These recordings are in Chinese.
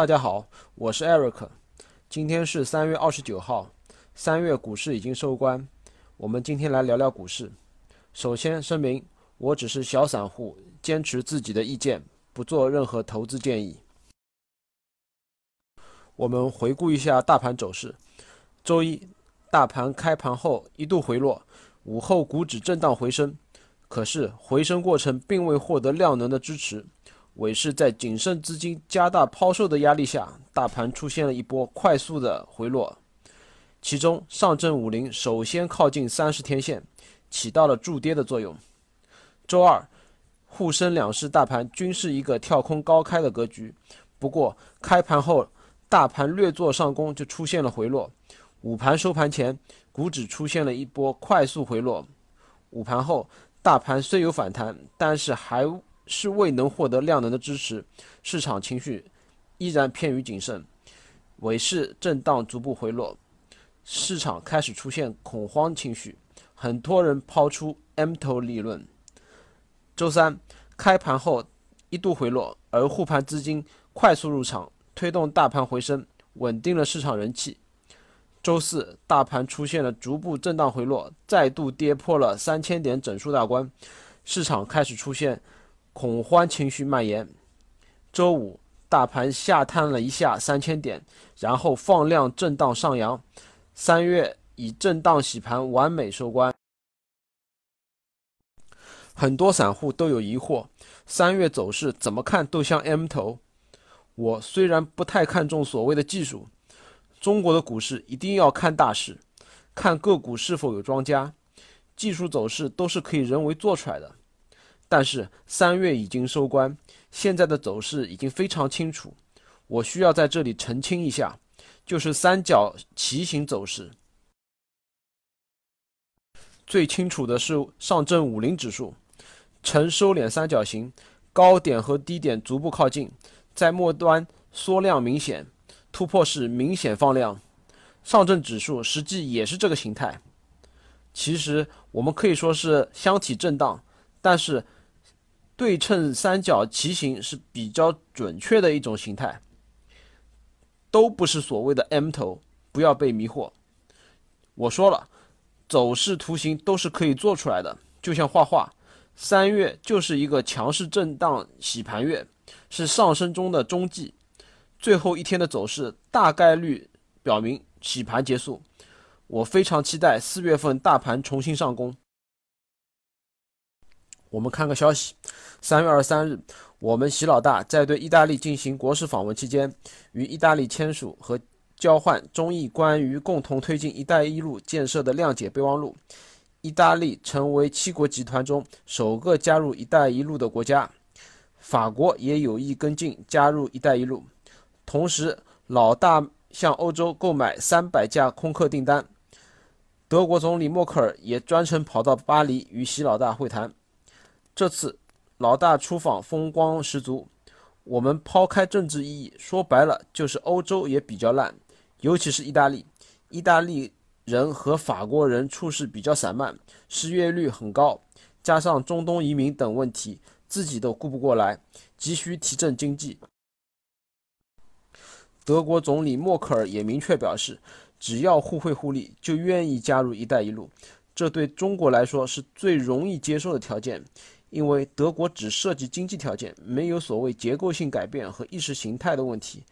大家好，我是 Eric，今天是三月二十九号，三月股市已经收官，我们今天来聊聊股市。首先声明，我只是小散户，坚持自己的意见，不做任何投资建议。我们回顾一下大盘走势，周一大盘开盘后一度回落，午后股指震荡回升，可是回升过程并未获得量能的支持。尾市在谨慎资金加大抛售的压力下，大盘出现了一波快速的回落。其中上证五零首先靠近三十天线，起到了助跌的作用。周二，沪深两市大盘均是一个跳空高开的格局，不过开盘后大盘略作上攻就出现了回落。午盘收盘前，股指出现了一波快速回落。午盘后，大盘虽有反弹，但是还。是未能获得量能的支持，市场情绪依然偏于谨慎，尾市震荡逐步回落，市场开始出现恐慌情绪，很多人抛出 M 头理论。周三开盘后一度回落，而护盘资金快速入场，推动大盘回升，稳定了市场人气。周四大盘出现了逐步震荡回落，再度跌破了三千点整数大关，市场开始出现。恐慌情绪蔓延，周五大盘下探了一下三千点，然后放量震荡上扬，三月以震荡洗盘完美收官。很多散户都有疑惑，三月走势怎么看都像 M 头。我虽然不太看重所谓的技术，中国的股市一定要看大势，看个股是否有庄家，技术走势都是可以人为做出来的。但是三月已经收官，现在的走势已经非常清楚。我需要在这里澄清一下，就是三角旗形走势最清楚的是上证五零指数呈收敛三角形，高点和低点逐步靠近，在末端缩量明显，突破时明显放量。上证指数实际也是这个形态。其实我们可以说是箱体震荡，但是。对称三角旗形是比较准确的一种形态，都不是所谓的 M 头，不要被迷惑。我说了，走势图形都是可以做出来的，就像画画。三月就是一个强势震荡洗盘月，是上升中的中继，最后一天的走势大概率表明洗盘结束。我非常期待四月份大盘重新上攻。我们看个消息：三月二十三日，我们习老大在对意大利进行国事访问期间，与意大利签署和交换中意关于共同推进“一带一路”建设的谅解备忘录。意大利成为七国集团中首个加入“一带一路”的国家，法国也有意跟进加入“一带一路”。同时，老大向欧洲购买三百架空客订单，德国总理默克尔也专程跑到巴黎与习老大会谈。这次老大出访风光十足。我们抛开政治意义，说白了就是欧洲也比较烂，尤其是意大利。意大利人和法国人处事比较散漫，失业率很高，加上中东移民等问题，自己都顾不过来，急需提振经济。德国总理默克尔也明确表示，只要互惠互利，就愿意加入“一带一路”。这对中国来说是最容易接受的条件。因为德国只涉及经济条件，没有所谓结构性改变和意识形态的问题，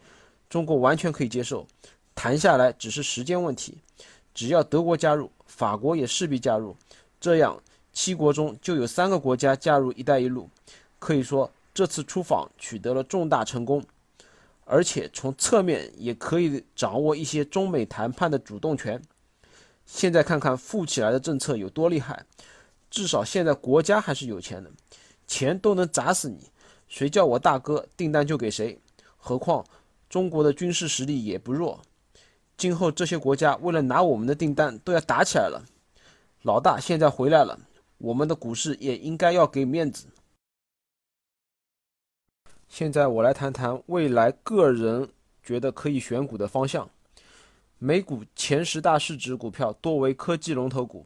中国完全可以接受，谈下来只是时间问题。只要德国加入，法国也势必加入，这样七国中就有三个国家加入“一带一路”，可以说这次出访取得了重大成功，而且从侧面也可以掌握一些中美谈判的主动权。现在看看富起来的政策有多厉害。至少现在国家还是有钱的，钱都能砸死你。谁叫我大哥，订单就给谁。何况中国的军事实力也不弱，今后这些国家为了拿我们的订单都要打起来了。老大现在回来了，我们的股市也应该要给面子。现在我来谈谈未来个人觉得可以选股的方向。美股前十大市值股票多为科技龙头股。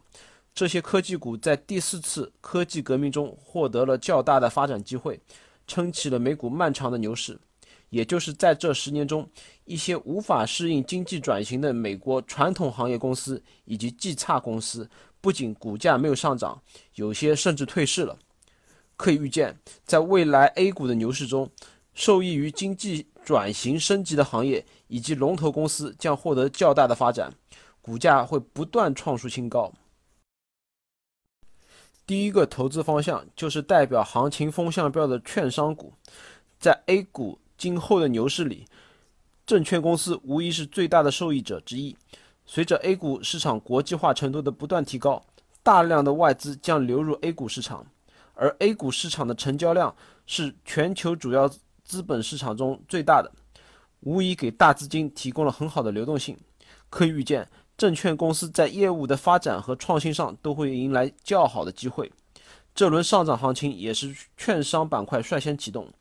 这些科技股在第四次科技革命中获得了较大的发展机会，撑起了美股漫长的牛市。也就是在这十年中，一些无法适应经济转型的美国传统行业公司以及绩差公司，不仅股价没有上涨，有些甚至退市了。可以预见，在未来 A 股的牛市中，受益于经济转型升级的行业以及龙头公司将获得较大的发展，股价会不断创出新高。第一个投资方向就是代表行情风向标的券商股，在 A 股今后的牛市里，证券公司无疑是最大的受益者之一。随着 A 股市场国际化程度的不断提高，大量的外资将流入 A 股市场，而 A 股市场的成交量是全球主要资本市场中最大的，无疑给大资金提供了很好的流动性。可以预见。证券公司在业务的发展和创新上都会迎来较好的机会，这轮上涨行情也是券商板块率先启动，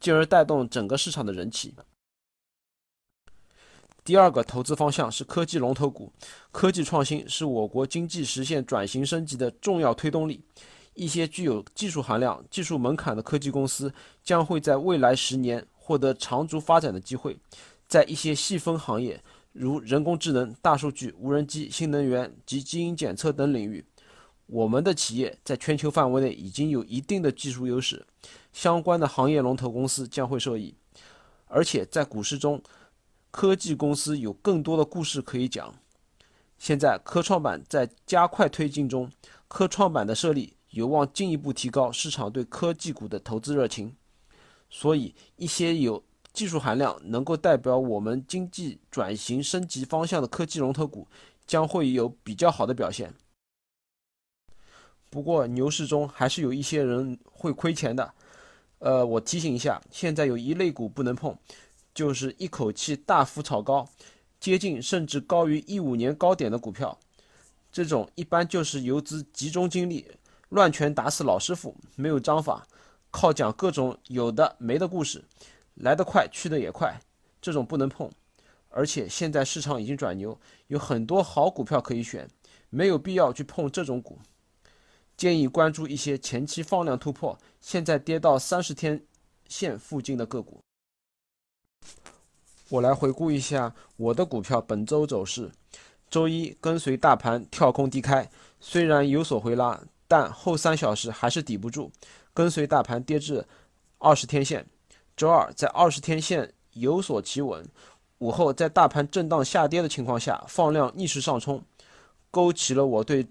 进而带动整个市场的人气。第二个投资方向是科技龙头股，科技创新是我国经济实现转型升级的重要推动力，一些具有技术含量、技术门槛的科技公司将会在未来十年获得长足发展的机会，在一些细分行业。如人工智能、大数据、无人机、新能源及基因检测等领域，我们的企业在全球范围内已经有一定的技术优势，相关的行业龙头公司将会受益。而且在股市中，科技公司有更多的故事可以讲。现在科创板在加快推进中，科创板的设立有望进一步提高市场对科技股的投资热情，所以一些有。技术含量能够代表我们经济转型升级方向的科技龙头股，将会有比较好的表现。不过，牛市中还是有一些人会亏钱的。呃，我提醒一下，现在有一类股不能碰，就是一口气大幅炒高、接近甚至高于一五年高点的股票。这种一般就是游资集中精力乱拳打死老师傅，没有章法，靠讲各种有的没的故事。来得快，去得也快，这种不能碰。而且现在市场已经转牛，有很多好股票可以选，没有必要去碰这种股。建议关注一些前期放量突破，现在跌到三十天线附近的个股。我来回顾一下我的股票本周走势：周一跟随大盘跳空低开，虽然有所回拉，但后三小时还是抵不住，跟随大盘跌至二十天线。周二在二十天线有所企稳，午后在大盘震荡下跌的情况下放量逆势上冲，勾起了我对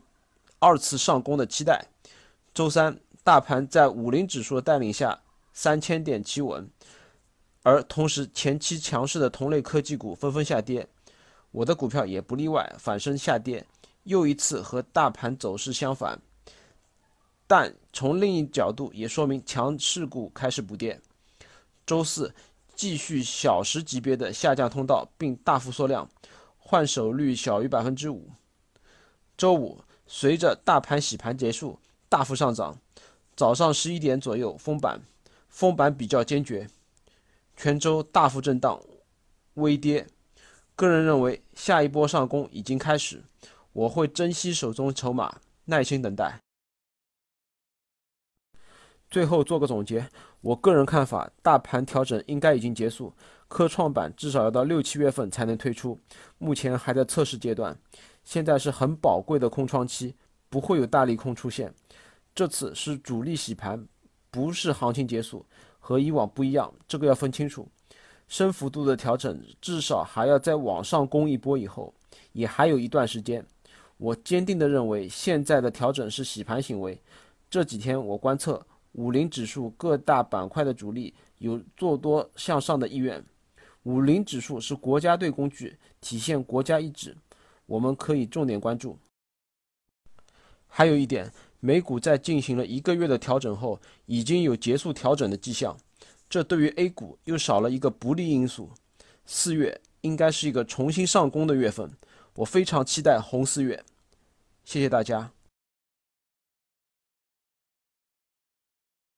二次上攻的期待。周三大盘在五零指数的带领下三千点企稳，而同时前期强势的同类科技股纷纷下跌，我的股票也不例外，反身下跌，又一次和大盘走势相反。但从另一角度也说明强势股开始补跌。周四继续小时级别的下降通道，并大幅缩量，换手率小于百分之五。周五随着大盘洗盘结束，大幅上涨。早上十一点左右封板，封板比较坚决。全周大幅震荡，微跌。个人认为下一波上攻已经开始，我会珍惜手中筹码，耐心等待。最后做个总结，我个人看法，大盘调整应该已经结束，科创板至少要到六七月份才能推出，目前还在测试阶段，现在是很宝贵的空窗期，不会有大利空出现，这次是主力洗盘，不是行情结束，和以往不一样，这个要分清楚，深幅度的调整至少还要再往上攻一波以后，也还有一段时间，我坚定的认为现在的调整是洗盘行为，这几天我观测。五零指数各大板块的主力有做多向上的意愿，五零指数是国家队工具，体现国家意志，我们可以重点关注。还有一点，美股在进行了一个月的调整后，已经有结束调整的迹象，这对于 A 股又少了一个不利因素。四月应该是一个重新上攻的月份，我非常期待红四月。谢谢大家。